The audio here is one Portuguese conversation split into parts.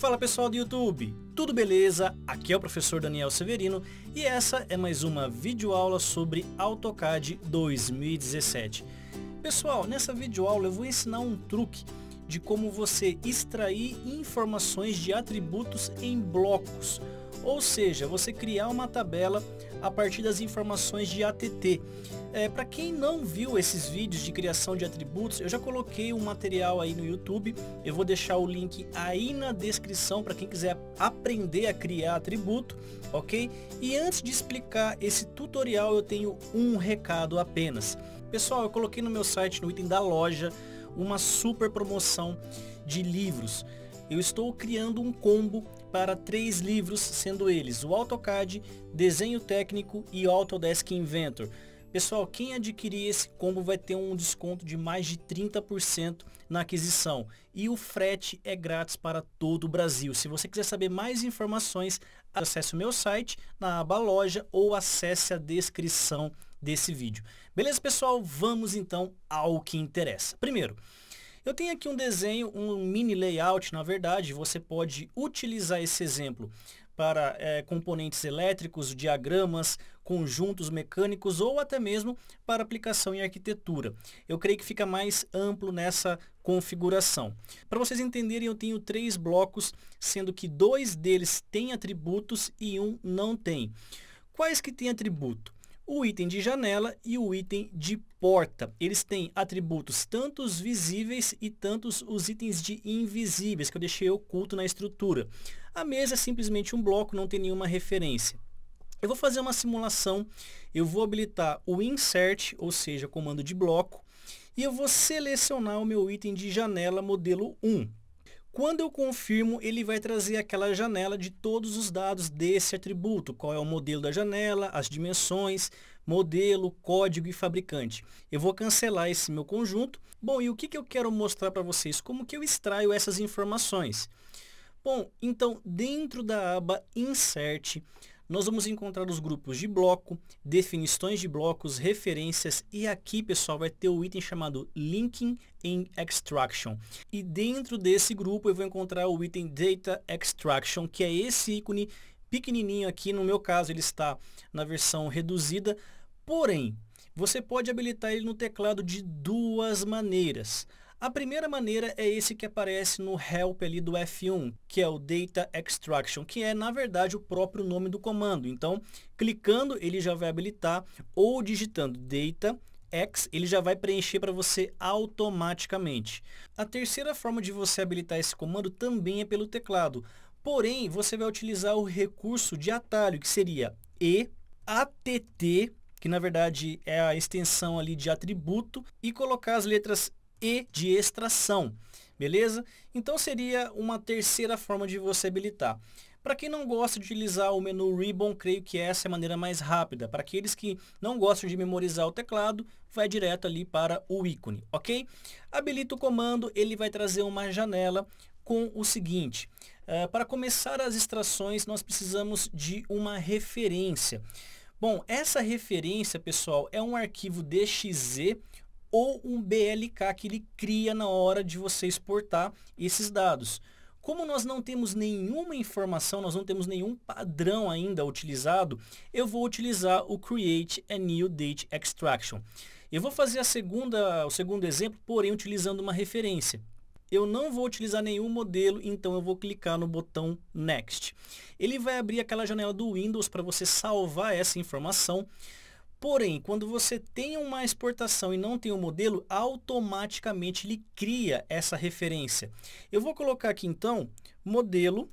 Fala pessoal do YouTube, tudo beleza? Aqui é o professor Daniel Severino e essa é mais uma videoaula sobre AutoCAD 2017. Pessoal, nessa videoaula eu vou ensinar um truque de como você extrair informações de atributos em blocos ou seja, você criar uma tabela a partir das informações de ATT. É, Para quem não viu esses vídeos de criação de atributos, eu já coloquei um material aí no YouTube. Eu vou deixar o link aí na descrição para quem quiser aprender a criar atributo, ok? E antes de explicar esse tutorial, eu tenho um recado apenas. Pessoal, eu coloquei no meu site, no item da loja, uma super promoção de livros. Eu estou criando um combo para três livros, sendo eles o AutoCAD, Desenho Técnico e Autodesk Inventor. Pessoal, quem adquirir esse combo vai ter um desconto de mais de 30% na aquisição. E o frete é grátis para todo o Brasil. Se você quiser saber mais informações, acesse o meu site na aba loja ou acesse a descrição desse vídeo. Beleza, pessoal? Vamos então ao que interessa. Primeiro, eu tenho aqui um desenho, um mini layout, na verdade, você pode utilizar esse exemplo para é, componentes elétricos, diagramas, conjuntos mecânicos ou até mesmo para aplicação em arquitetura. Eu creio que fica mais amplo nessa configuração. Para vocês entenderem, eu tenho três blocos, sendo que dois deles têm atributos e um não tem. Quais que têm atributo? o item de janela e o item de porta. Eles têm atributos tanto os visíveis e tantos os itens de invisíveis, que eu deixei oculto na estrutura. A mesa é simplesmente um bloco, não tem nenhuma referência. Eu vou fazer uma simulação, eu vou habilitar o insert, ou seja, comando de bloco, e eu vou selecionar o meu item de janela modelo 1. Quando eu confirmo, ele vai trazer aquela janela de todos os dados desse atributo, qual é o modelo da janela, as dimensões, modelo, código e fabricante. Eu vou cancelar esse meu conjunto. Bom, e o que, que eu quero mostrar para vocês? Como que eu extraio essas informações? Bom, então dentro da aba Insert, nós vamos encontrar os grupos de bloco, definições de blocos, referências e aqui, pessoal, vai ter o item chamado Linking in Extraction. E dentro desse grupo eu vou encontrar o item Data Extraction, que é esse ícone pequenininho aqui, no meu caso ele está na versão reduzida, porém, você pode habilitar ele no teclado de duas maneiras. A primeira maneira é esse que aparece no help ali do F1, que é o Data Extraction, que é, na verdade, o próprio nome do comando. Então, clicando, ele já vai habilitar, ou digitando Data X, ele já vai preencher para você automaticamente. A terceira forma de você habilitar esse comando também é pelo teclado. Porém, você vai utilizar o recurso de atalho, que seria E, ATT, que na verdade é a extensão ali de atributo, e colocar as letras e de extração. Beleza? Então seria uma terceira forma de você habilitar. Para quem não gosta de utilizar o menu Ribbon, creio que essa é a maneira mais rápida. Para aqueles que não gostam de memorizar o teclado, vai direto ali para o ícone, ok? Habilita o comando, ele vai trazer uma janela com o seguinte. Uh, eh, para começar as extrações, nós precisamos de uma referência. Bom, essa referência, pessoal, é um arquivo DXZ ou um BLK que ele cria na hora de você exportar esses dados. Como nós não temos nenhuma informação, nós não temos nenhum padrão ainda utilizado, eu vou utilizar o Create a New Date Extraction. Eu vou fazer a segunda, o segundo exemplo, porém utilizando uma referência. Eu não vou utilizar nenhum modelo, então eu vou clicar no botão Next. Ele vai abrir aquela janela do Windows para você salvar essa informação. Porém, quando você tem uma exportação e não tem um modelo, automaticamente ele cria essa referência. Eu vou colocar aqui então modelo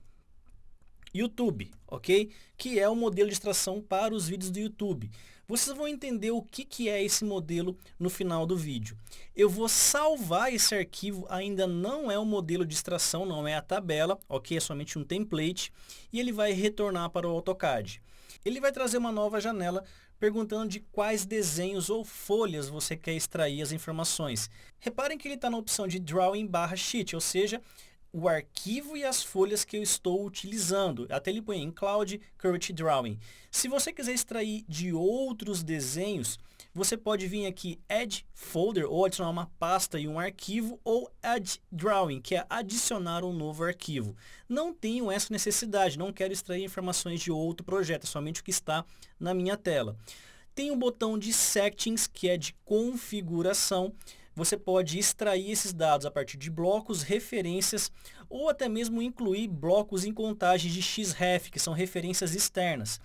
YouTube, ok? Que é o modelo de extração para os vídeos do YouTube. Vocês vão entender o que, que é esse modelo no final do vídeo. Eu vou salvar esse arquivo, ainda não é o modelo de extração, não é a tabela, ok? É somente um template e ele vai retornar para o AutoCAD. Ele vai trazer uma nova janela perguntando de quais desenhos ou folhas você quer extrair as informações. Reparem que ele está na opção de Drawing barra Sheet, ou seja, o arquivo e as folhas que eu estou utilizando. Até ele põe em Cloud Current Drawing. Se você quiser extrair de outros desenhos, você pode vir aqui Add Folder ou adicionar uma pasta e um arquivo ou Add Drawing, que é adicionar um novo arquivo. Não tenho essa necessidade, não quero extrair informações de outro projeto, é somente o que está na minha tela. Tem o um botão de Settings, que é de configuração você pode extrair esses dados a partir de blocos, referências ou até mesmo incluir blocos em contagens de XREF, que são referências externas.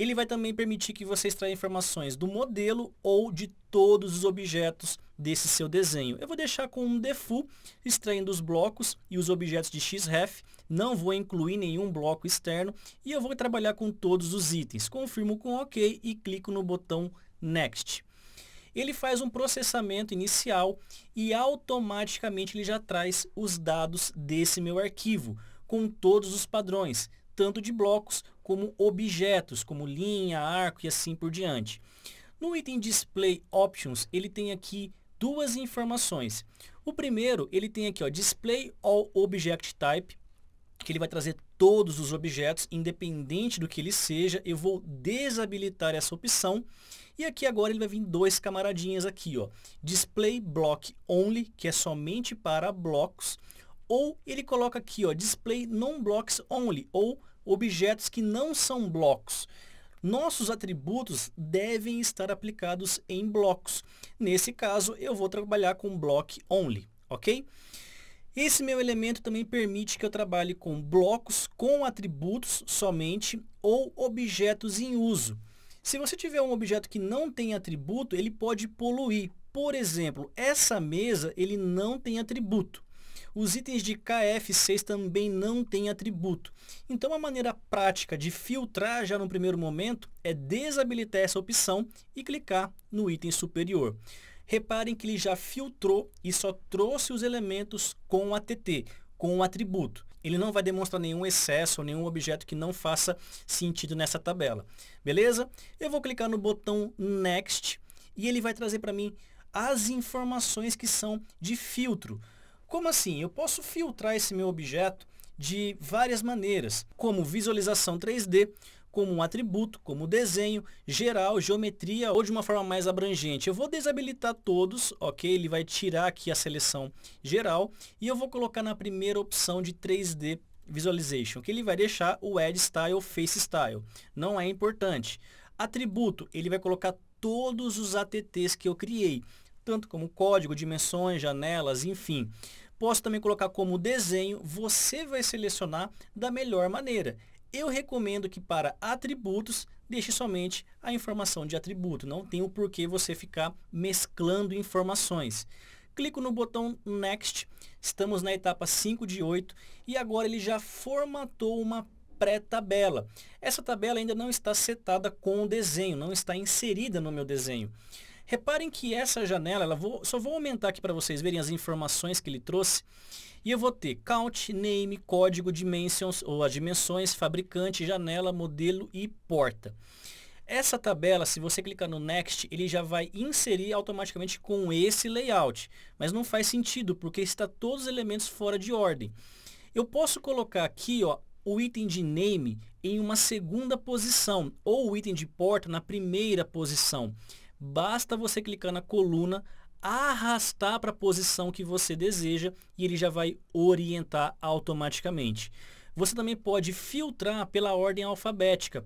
Ele vai também permitir que você extraia informações do modelo ou de todos os objetos desse seu desenho. Eu vou deixar com um default, extraindo os blocos e os objetos de XREF, não vou incluir nenhum bloco externo e eu vou trabalhar com todos os itens. Confirmo com OK e clico no botão Next. Ele faz um processamento inicial e automaticamente ele já traz os dados desse meu arquivo com todos os padrões, tanto de blocos como objetos, como linha, arco e assim por diante. No item Display Options, ele tem aqui duas informações. O primeiro, ele tem aqui, ó, Display All Object Type, que ele vai trazer todos os objetos, independente do que ele seja. Eu vou desabilitar essa opção. E aqui agora ele vai vir dois camaradinhas aqui, ó. Display Block Only, que é somente para blocos. Ou ele coloca aqui, ó, Display Non-Blocks Only, ou objetos que não são blocos. Nossos atributos devem estar aplicados em blocos. Nesse caso, eu vou trabalhar com block only, ok? Esse meu elemento também permite que eu trabalhe com blocos com atributos somente ou objetos em uso. Se você tiver um objeto que não tem atributo, ele pode poluir. Por exemplo, essa mesa ele não tem atributo. Os itens de KF6 também não têm atributo. Então a maneira prática de filtrar já no primeiro momento é desabilitar essa opção e clicar no item superior. Reparem que ele já filtrou e só trouxe os elementos com ATT, com o atributo ele não vai demonstrar nenhum excesso ou nenhum objeto que não faça sentido nessa tabela. Beleza? Eu vou clicar no botão Next e ele vai trazer para mim as informações que são de filtro. Como assim? Eu posso filtrar esse meu objeto de várias maneiras, como visualização 3D, como um atributo, como desenho, geral, geometria ou de uma forma mais abrangente. Eu vou desabilitar todos, ok? Ele vai tirar aqui a seleção geral e eu vou colocar na primeira opção de 3D Visualization, que ele vai deixar o Edge Style Face Style. Não é importante. Atributo, ele vai colocar todos os ATTs que eu criei, tanto como código, dimensões, janelas, enfim. Posso também colocar como desenho, você vai selecionar da melhor maneira. Eu recomendo que para atributos, deixe somente a informação de atributo. Não tem o porquê você ficar mesclando informações. Clico no botão Next, estamos na etapa 5 de 8 e agora ele já formatou uma pré-tabela. Essa tabela ainda não está setada com o desenho, não está inserida no meu desenho. Reparem que essa janela, ela vou, só vou aumentar aqui para vocês verem as informações que ele trouxe. E eu vou ter count, name, código, dimensions, ou as dimensões, fabricante, janela, modelo e porta. Essa tabela, se você clicar no Next, ele já vai inserir automaticamente com esse layout. Mas não faz sentido, porque está todos os elementos fora de ordem. Eu posso colocar aqui ó, o item de name em uma segunda posição, ou o item de porta na primeira posição. Basta você clicar na coluna, arrastar para a posição que você deseja e ele já vai orientar automaticamente. Você também pode filtrar pela ordem alfabética.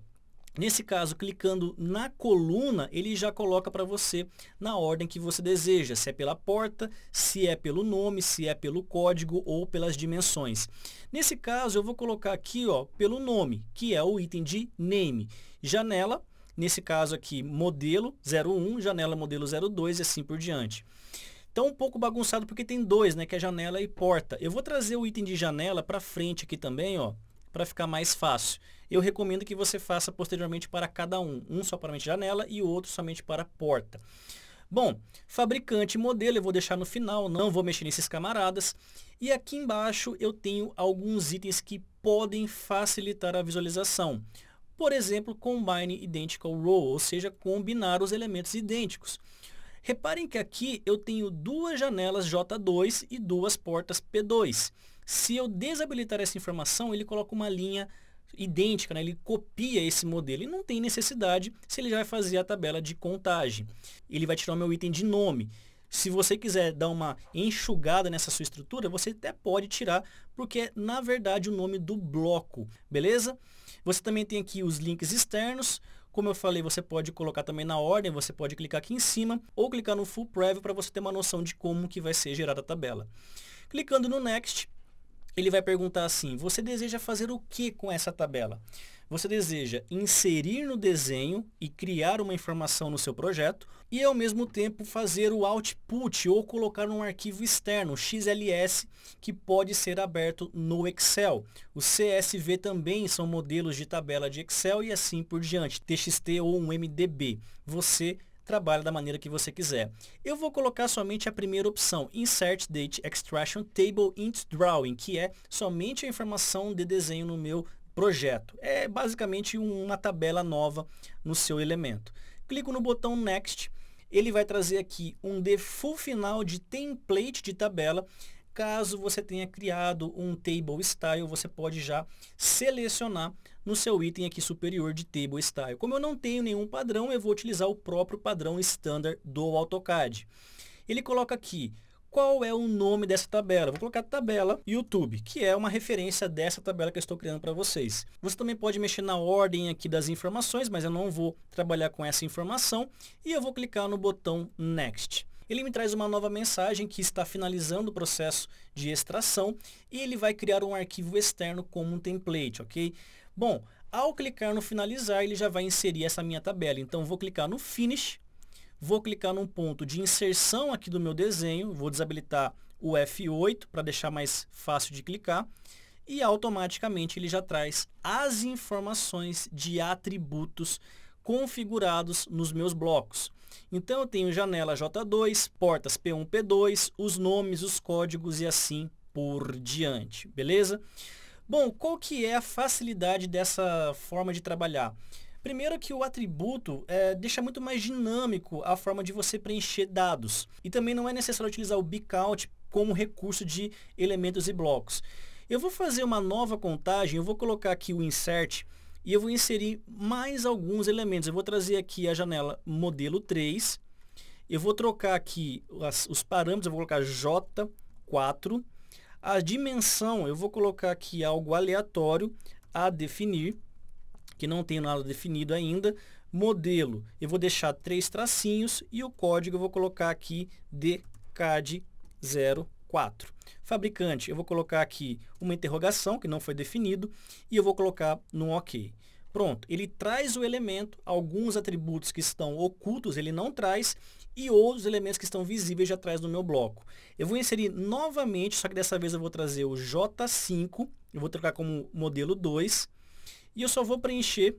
Nesse caso, clicando na coluna, ele já coloca para você na ordem que você deseja, se é pela porta, se é pelo nome, se é pelo código ou pelas dimensões. Nesse caso, eu vou colocar aqui ó, pelo nome, que é o item de name. Janela, Nesse caso aqui, modelo 01, janela modelo 02 e assim por diante. Então, um pouco bagunçado porque tem dois, né? Que é janela e porta. Eu vou trazer o item de janela para frente aqui também, ó, para ficar mais fácil. Eu recomendo que você faça posteriormente para cada um. Um só para janela e o outro somente para porta. Bom, fabricante e modelo eu vou deixar no final, não vou mexer nesses camaradas. E aqui embaixo eu tenho alguns itens que podem facilitar a visualização. Por exemplo, combine identical row, ou seja, combinar os elementos idênticos. Reparem que aqui eu tenho duas janelas J2 e duas portas P2. Se eu desabilitar essa informação, ele coloca uma linha idêntica, né? ele copia esse modelo e não tem necessidade se ele já vai fazer a tabela de contagem. Ele vai tirar o meu item de nome. Se você quiser dar uma enxugada nessa sua estrutura, você até pode tirar, porque é na verdade o nome do bloco, beleza? Você também tem aqui os links externos. Como eu falei, você pode colocar também na ordem, você pode clicar aqui em cima ou clicar no Full Preview para você ter uma noção de como que vai ser gerada a tabela. Clicando no Next, ele vai perguntar assim, você deseja fazer o que com essa tabela? Você deseja inserir no desenho e criar uma informação no seu projeto e, ao mesmo tempo, fazer o output ou colocar num arquivo externo, XLS, que pode ser aberto no Excel. O CSV também são modelos de tabela de Excel e assim por diante, TXT ou um MDB. Você trabalha da maneira que você quiser. Eu vou colocar somente a primeira opção, Insert Date Extraction Table Int Drawing, que é somente a informação de desenho no meu projeto. É basicamente uma tabela nova no seu elemento. Clico no botão Next, ele vai trazer aqui um default final de template de tabela. Caso você tenha criado um Table Style, você pode já selecionar no seu item aqui superior de Table Style. Como eu não tenho nenhum padrão, eu vou utilizar o próprio padrão standard do AutoCAD. Ele coloca aqui qual é o nome dessa tabela. Vou colocar tabela YouTube, que é uma referência dessa tabela que eu estou criando para vocês. Você também pode mexer na ordem aqui das informações, mas eu não vou trabalhar com essa informação. E eu vou clicar no botão Next. Ele me traz uma nova mensagem que está finalizando o processo de extração e ele vai criar um arquivo externo como um template, ok? Bom, ao clicar no finalizar, ele já vai inserir essa minha tabela. Então, vou clicar no Finish vou clicar num ponto de inserção aqui do meu desenho, vou desabilitar o F8 para deixar mais fácil de clicar e automaticamente ele já traz as informações de atributos configurados nos meus blocos. Então eu tenho janela J2, portas P1, P2, os nomes, os códigos e assim por diante, beleza? Bom, qual que é a facilidade dessa forma de trabalhar? Primeiro que o atributo é, deixa muito mais dinâmico a forma de você preencher dados. E também não é necessário utilizar o bcount como recurso de elementos e blocos. Eu vou fazer uma nova contagem, eu vou colocar aqui o insert e eu vou inserir mais alguns elementos. Eu vou trazer aqui a janela modelo 3, eu vou trocar aqui as, os parâmetros, eu vou colocar J4, a dimensão eu vou colocar aqui algo aleatório a definir, que não tenho nada definido ainda, modelo, eu vou deixar três tracinhos e o código eu vou colocar aqui DCAD04. Fabricante, eu vou colocar aqui uma interrogação que não foi definido e eu vou colocar no OK. Pronto, ele traz o elemento, alguns atributos que estão ocultos ele não traz e outros elementos que estão visíveis já traz no meu bloco. Eu vou inserir novamente, só que dessa vez eu vou trazer o J5, eu vou trocar como modelo 2 e eu só vou preencher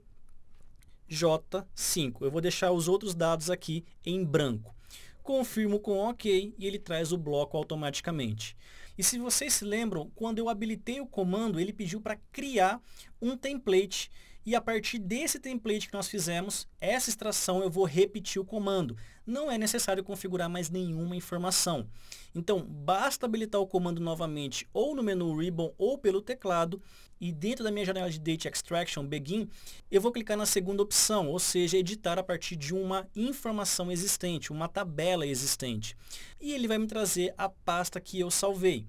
J5. Eu vou deixar os outros dados aqui em branco. Confirmo com OK e ele traz o bloco automaticamente. E se vocês se lembram, quando eu habilitei o comando, ele pediu para criar um template e a partir desse template que nós fizemos, essa extração eu vou repetir o comando. Não é necessário configurar mais nenhuma informação. Então, basta habilitar o comando novamente ou no menu Ribbon ou pelo teclado. E dentro da minha janela de Date Extraction, Begin, eu vou clicar na segunda opção, ou seja, editar a partir de uma informação existente, uma tabela existente. E ele vai me trazer a pasta que eu salvei.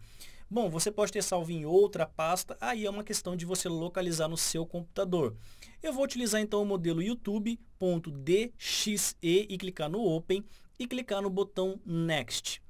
Bom, você pode ter salvo em outra pasta, aí é uma questão de você localizar no seu computador. Eu vou utilizar então o modelo youtube.dxe e clicar no Open e clicar no botão Next.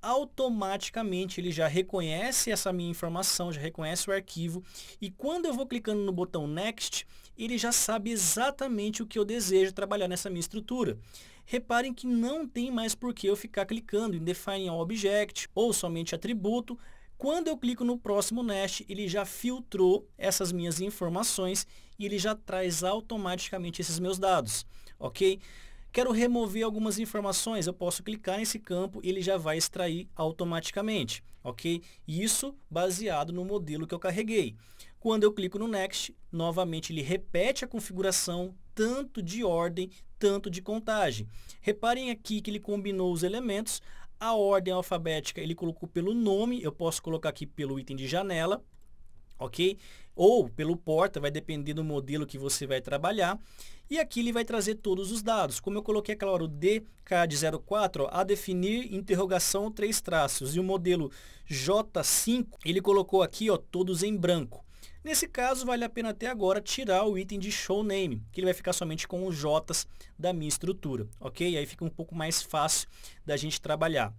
Automaticamente ele já reconhece essa minha informação, já reconhece o arquivo e quando eu vou clicando no botão Next, ele já sabe exatamente o que eu desejo trabalhar nessa minha estrutura. Reparem que não tem mais por que eu ficar clicando em Define Object ou somente Atributo, quando eu clico no próximo Nest, ele já filtrou essas minhas informações e ele já traz automaticamente esses meus dados, ok? Quero remover algumas informações, eu posso clicar nesse campo e ele já vai extrair automaticamente, ok? Isso baseado no modelo que eu carreguei. Quando eu clico no Next, novamente ele repete a configuração tanto de ordem, tanto de contagem. Reparem aqui que ele combinou os elementos, a ordem alfabética ele colocou pelo nome, eu posso colocar aqui pelo item de janela, ok? Ou pelo porta, vai depender do modelo que você vai trabalhar. E aqui ele vai trazer todos os dados. Como eu coloquei, claro, o DCAD04, a definir interrogação três traços. E o modelo J5, ele colocou aqui ó, todos em branco. Nesse caso, vale a pena até agora tirar o item de show name, que ele vai ficar somente com os J's da minha estrutura, ok? Aí fica um pouco mais fácil da gente trabalhar.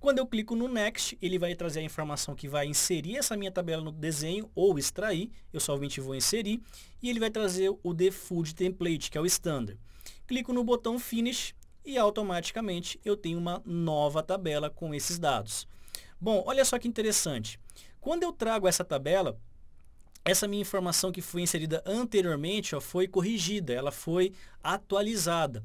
Quando eu clico no Next, ele vai trazer a informação que vai inserir essa minha tabela no desenho ou extrair, eu somente vou inserir, e ele vai trazer o default template, que é o standard. Clico no botão Finish e automaticamente eu tenho uma nova tabela com esses dados. Bom, olha só que interessante. Quando eu trago essa tabela essa minha informação que foi inserida anteriormente ó, foi corrigida, ela foi atualizada.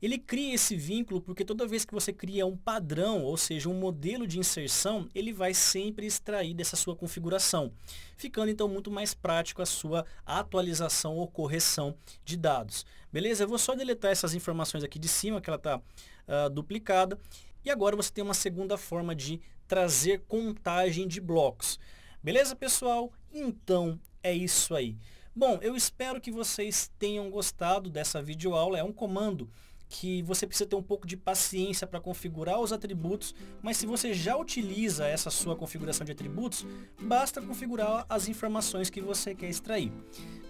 Ele cria esse vínculo porque toda vez que você cria um padrão, ou seja, um modelo de inserção, ele vai sempre extrair dessa sua configuração, ficando então muito mais prático a sua atualização ou correção de dados. Beleza? Eu vou só deletar essas informações aqui de cima, que ela está uh, ah, duplicada. E agora você tem uma segunda forma de trazer contagem de blocos. Beleza, pessoal? Então, é isso aí. Bom, eu espero que vocês tenham gostado dessa videoaula. É um comando que você precisa ter um pouco de paciência para configurar os atributos, mas se você já utiliza essa sua configuração de atributos, basta configurar as informações que você quer extrair.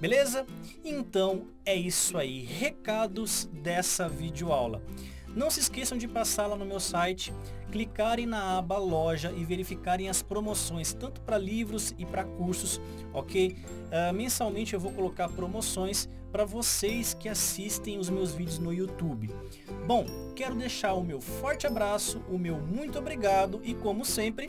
Beleza? Então é isso aí, recados dessa videoaula. Não se esqueçam de passar lá no meu site, clicarem na aba loja e verificarem as promoções, tanto para livros e para cursos, ok? Uh, mensalmente eu vou colocar promoções para vocês que assistem os meus vídeos no YouTube. Bom, quero deixar o meu forte abraço, o meu muito obrigado e como sempre,